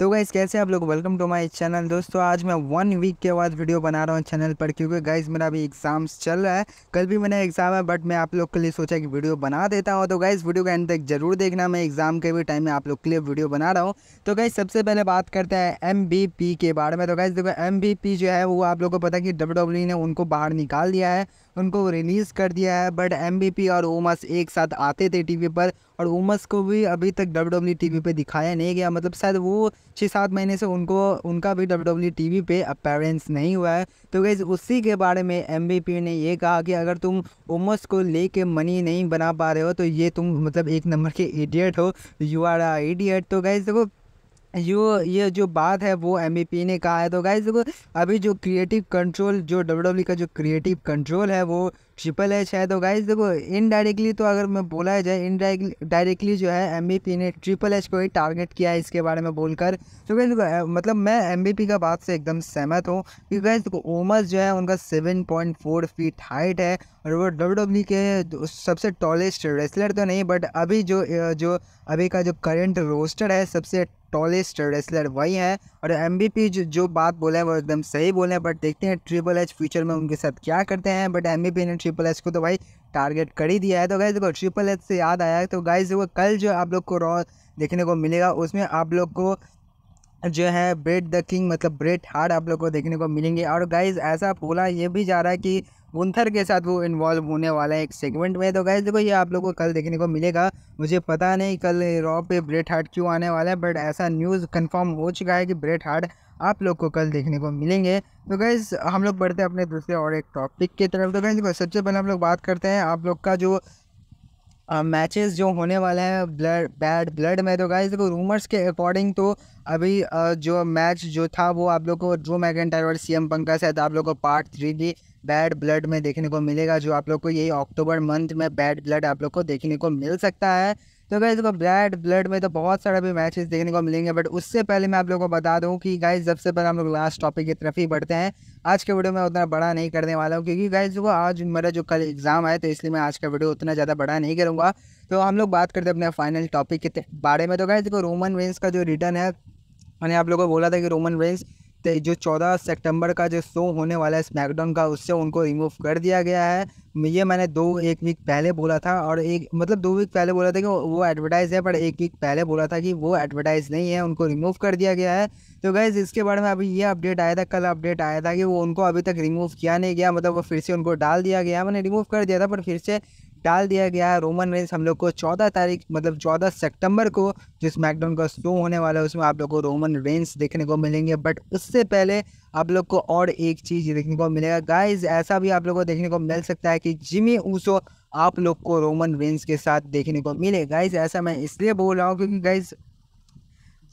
तो गाइज़ कैसे आप लोग वेलकम टू माय चैनल दोस्तों आज मैं वन वीक के बाद वीडियो बना रहा हूँ चैनल पर क्योंकि गाइज़ मेरा अभी एग्ज़ाम्स चल रहा है कल भी मेरा एग्ज़ाम है बट मैं आप लोग के लिए सोचा कि वीडियो बना देता हूँ तो गाइज़ वीडियो का एंड तक जरूर देखना मैं एग्ज़ाम के भी टाइम में आप लोग के लिए वीडियो बना रहा हूँ तो गाइज़ सबसे पहले बात करते हैं एम के बारे में तो गाइज़ देखो एम जो है वो आप लोग को पता कि डब्ल्यू e ने उनको बाहर निकाल दिया है उनको रिलीज़ कर दिया है बट एम और ओमस एक साथ आते थे टीवी पर और ओमस को भी अभी तक डब्ल्यू डब्ल्यू टी पे दिखाया नहीं गया मतलब शायद वो छः सात महीने से उनको उनका भी डब्ल्यू डब्ल्यू टी पे अपेरेंस नहीं हुआ है तो गैस उसी के बारे में एम ने ये कहा कि अगर तुम ओमस को ले के मनी नहीं बना पा रहे हो तो ये तुम मतलब एक नंबर के इडियट हो यू आर आ इडियट तो गैस देखो यो ये जो बात है वो एम e ने कहा है तो गाइज देखो अभी जो क्रिएटिव कंट्रोल जो डब्ल्यू e का जो क्रिएटिव कंट्रोल है वो ट्रिपल एच है तो गाइज देखो इनडायरेक्टली तो अगर मैं बोला जाए इनडायरेक्टली डायरेक्टली जो है एम e ने ट्रिपल एच को ही टारगेट किया है इसके बारे में बोलकर तो गाइज देखो मतलब मैं एम का बात से एकदम सहमत हूँ क्योंकि गाइज देखो ओमस जो है उनका seven point four feet height है और वो डब्ल्यू के सबसे टॉलेस्ट रेसलर तो नहीं बट अभी जो जो अभी का जो करेंट रोस्टर है सबसे टॉलेस्ट रेसलर वही है और एम जो, जो बात बोले हैं वो एकदम सही बोले हैं बट देखते हैं ट्रिपल एच फ्यूचर में उनके साथ क्या करते हैं बट एम ने ट्रिपल एच को तो भाई टारगेट कर ही दिया है तो गाइज देखो ट्रिपल एच से याद आया तो गाइज वो कल जो आप लोग को रॉ देखने को मिलेगा उसमें आप लोग को जो है ब्रेड द किंग मतलब ब्रेड हार्ड आप लोग को देखने को मिलेंगे और गाइज ऐसा बोला ये भी जा रहा है कि गुंथर के साथ वो इन्वॉल्व होने वाला है एक सेगमेंट में तो गैस देखो ये आप लोग को कल देखने को मिलेगा मुझे पता नहीं कल रॉ पे ब्रेट हार्ट क्यों आने वाला है बट ऐसा न्यूज़ कन्फर्म हो चुका है कि ब्रेट हार्ट आप लोग को कल देखने को मिलेंगे तो गैस हम लोग बढ़ते हैं अपने दूसरे और एक टॉपिक की तरफ तो गैस देखो सबसे पहले हम लोग बात करते हैं आप लोग का जो मैचेस uh, जो होने वाले हैं ब्लड बैड ब्लड में तो गाइस देखो रूमर्स के अकॉर्डिंग तो अभी uh, जो मैच जो था वो आप लोग को ड्रो मैकेंटायर और सी एम पंका साथ आप लोग को पार्ट थ्री भी बैड ब्लड में देखने को मिलेगा जो आप लोग को यही अक्टूबर मंथ में बैड ब्लड आप लोग को देखने को मिल सकता है तो गाइज को ब्लैड ब्लड में तो बहुत सारे भी मैचेस देखने को मिलेंगे बट उससे पहले मैं आप लोगों को बता दूं कि गाइज सबसे पहले हम लोग लास्ट टॉपिक की तरफ ही बढ़ते हैं आज के वीडियो में उतना बड़ा नहीं करने वाला हूँ क्योंकि गाइज देखो आज मेरा जो कल एग्ज़ाम है तो इसलिए मैं आज का वीडियो उतना ज़्यादा बड़ा नहीं करूँगा तो हम लोग बात करते हैं अपने फाइनल टॉपिक के बारे में तो गाइज देखो रोमन वेंस का जो रिटर्न है मैंने आप लोगों को बोला था कि रोमन वेंस जो चौदह सितंबर का जो शो होने वाला है स्मैकडाउन का उससे उनको रिमूव कर दिया गया है ये मैंने दो एक वीक पहले बोला था और एक मतलब दो वीक पहले बोला था कि वो एडवर्टाइज़ है पर एक वीक पहले बोला था कि वो एडवर्टाइज़ नहीं है उनको रिमूव कर दिया गया है तो गैज़ इसके बारे में अभी ये अपडेट आया था कल अपडेट आया था कि वो उनको अभी तक रिमूव किया नहीं गया मतलब वो फिर से उनको डाल दिया गया मैंने रिमूव कर दिया था पर फिर से टाल दिया गया है रोमन रेंस हम लोग को चौदह तारीख मतलब चौदह सितंबर को जिस स्मैकडाउन का शो होने वाला है उसमें आप लोग को रोमन रेंस देखने को मिलेंगे बट उससे पहले आप लोग को और एक चीज़ देखने को मिलेगा गाइज ऐसा भी आप लोग को देखने को मिल सकता है कि जिमी ऊसो आप लोग को रोमन रेंस के साथ देखने को मिले गाइज ऐसा मैं इसलिए बोल रहा हूँ क्योंकि गाइज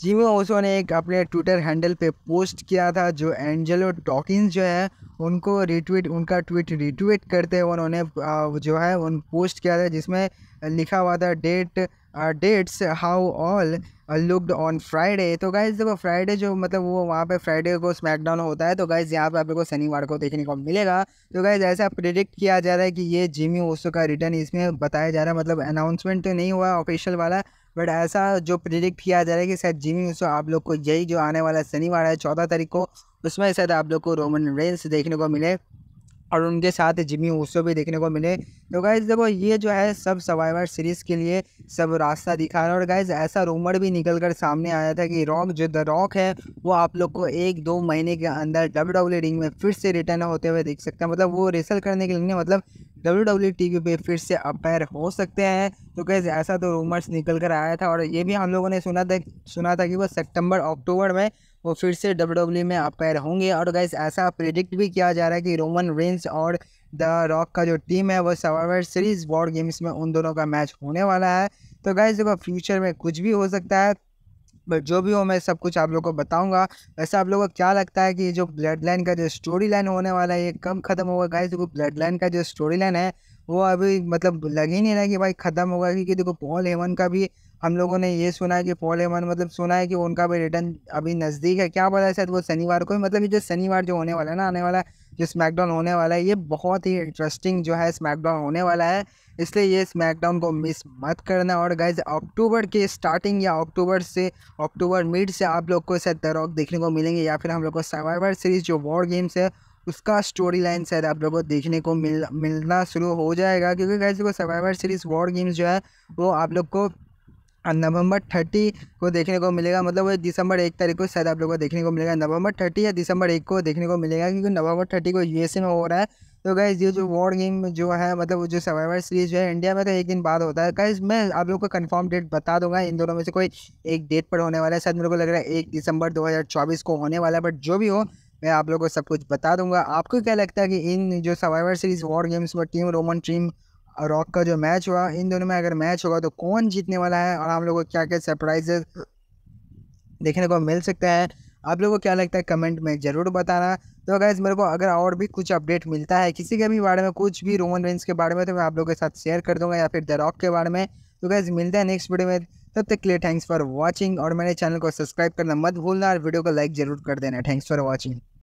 जिमी ओसो ने एक अपने ट्विटर हैंडल पे पोस्ट किया था जो एंजेलो टॉकिंस जो है उनको रिट्वीट उनका ट्वीट रिट्वीट करते हुए उन्होंने जो है उन पोस्ट किया था जिसमें लिखा हुआ था date dates how all looked on Friday तो गाइज देखो फ्राइडे जो मतलब वो वहाँ पे फ्राइडे को स्मैकडाउन होता है तो गाइज यहाँ पे आप लोग को शनिवार को देखने को मिलेगा तो गाइज ऐसा प्रिडिक्ट किया जा रहा है कि ये जिमी ओसो का रिटर्न इसमें बताया जा रहा है मतलब अनाउंसमेंट तो नहीं हुआ ऑफिशियल वाला बट ऐसा जो प्रिडिक्ट किया जा रहा है कि शायद जिमी उसको आप लोग को यही जो आने वाला शनिवार है चौदह तारीख को उसमें शायद आप लोग को रोमन रेंस देखने को मिले और उनके साथ जिमी उसको भी देखने को मिले तो गाइज़ देखो ये जो है सब सर्वाइवर सीरीज़ के लिए सब रास्ता दिखा रहा है और गाइज़ ऐसा रूमर भी निकल कर सामने आया था कि रॉक जो द रॉक है वो आप लोग को एक दो महीने के अंदर डब्ल्यू डब्ल्यू रिंग में फिर से रिटर्न होते हुए देख सकते हैं मतलब वो रेसल करने के लिए मतलब डब्ल्यू डब्ल्यू टी वी पे फिर से अपेयर हो सकते हैं तो कैसे ऐसा तो रूमर्स निकल कर आया था और ये भी हम लोगों ने सुना था सुना था कि वो सितंबर अक्टूबर में वो फिर से डब्ल्यू डब्ल्यू e में अपेयर होंगे और गैस ऐसा प्रिडिक्ट भी किया जा रहा है कि रोमन रेंस और द रॉक का जो टीम है वो सर्वाइवर सीरीज़ वॉर गेम्स में उन दोनों का मैच होने वाला है तो गैस देखो फ्यूचर में कुछ भी हो सकता है बट जो भी हो मैं सब कुछ आप लोग को बताऊंगा वैसे आप लोगों को क्या लगता है कि जो ब्लड लाइन का जो स्टोरी लाइन होने वाला है ये कब खत्म होगा गाइस देखो ब्लड लाइन का जो स्टोरी लाइन है वो अभी मतलब लग ही नहीं रहा कि भाई ख़त्म होगा क्योंकि देखो पॉल हेमन का भी हम लोगों ने ये सुना है कि पॉल हेमन मतलब सुना है कि उनका भी रिटर्न अभी नज़दीक है क्या पता है शायद वो शनिवार को मतलब ये जो शनिवार जो होने वाला है ना आने वाला है जो स्मैकडाउन होने वाला है ये बहुत ही इंटरेस्टिंग जो है स्मैकडाउन होने वाला है इसलिए ये स्मैकडाउन को मिस मत करना और गाइज अक्टूबर के स्टार्टिंग या अक्टूबर से अक्टूबर मिड से आप लोग को शायद दरॉक देखने को मिलेंगे या फिर हम लोग को सर्वाइवर सीरीज़ जो वॉर गेम्स है उसका स्टोरी लाइन शायद आप लोगों को देखने को मिल मिलना शुरू हो जाएगा क्योंकि कैसे को सर्वाइवर सीरीज़ वॉर गेम्स जो है वो आप लोग को नवंबर थर्टी को देखने को मिलेगा मतलब वो दिसंबर एक तारीख को शायद आप लोगों को देखने को मिलेगा नवंबर थर्टी या दिसंबर एक को देखने को मिलेगा क्योंकि नवंबर थर्टी को यूएसए में हो रहा है तो गाइज ये जो वॉर गेम जो है मतलब जो सर्वाइवर सीरीज जो है इंडिया में तो एक दिन बाद होता है गाइज मैं आप लोग को कंफर्म डेट बता दूंगा इन दोनों में से कोई एक डेट पर होने वाला है शायद मेरे को लग रहा है एक दिसंबर 2024 को होने वाला है बट जो भी हो मैं आप लोगों को सब कुछ बता दूंगा आपको क्या लगता है कि इन जो सर्वाइवर सीरीज़ वॉर गेम्स में टीम रोमन टीम रॉक का जो मैच हुआ इन दोनों में अगर मैच होगा तो कौन जीतने वाला है और हम लोगों को क्या क्या सरप्राइजेज देखने को मिल सकता है आप लोगों को क्या लगता है कमेंट में ज़रूर बताना तो अगर मेरे को अगर और भी कुछ अपडेट मिलता है किसी के भी बारे में कुछ भी रोमन रेंज के बारे में तो मैं आप लोगों के साथ शेयर कर दूंगा या फिर द रॉक के बारे में तो गैस मिलता है नेक्स्ट वीडियो में तब तक के लिए थैंक्स फॉर वॉचिंग और मेरे चैनल को सब्सक्राइब करना मत भूलना और वीडियो को लाइक ज़रूर कर देना थैंक्स फॉर वॉचिंग